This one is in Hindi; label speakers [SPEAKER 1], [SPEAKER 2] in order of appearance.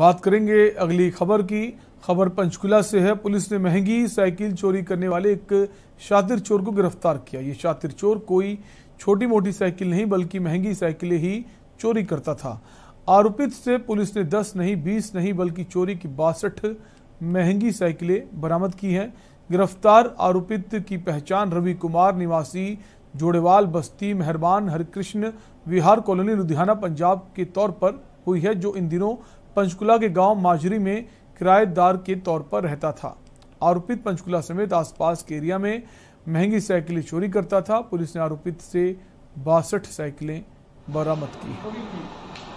[SPEAKER 1] बात करेंगे अगली खबर की खबर पंचकुला से है पुलिस ने महंगी साइकिल चोरी करने वाले एक शातिर चोर को गिरफ्तार किया ये शातिर चोर कोई छोटी मोटी साइकिल नहीं बल्कि महंगी साइकिलें ही चोरी करता था आरोपित से पुलिस ने 10 नहीं 20 नहीं बल्कि चोरी की बासठ महंगी साइकिलें बरामद की हैं गिरफ्तार आरोपित की पहचान रवि कुमार निवासी जोड़ेवाल बस्ती मेहरबान हरिकृष्ण विहार कॉलोनी लुधियाना पंजाब के तौर पर हुई है जो इन दिनों पंचकुला के गांव माजरी में किराएदार के तौर पर रहता था आरोपित पंचकुला समेत आसपास के एरिया में महंगी साइकिलें चोरी करता था पुलिस ने आरोपित से बासठ साइकिलें बरामद की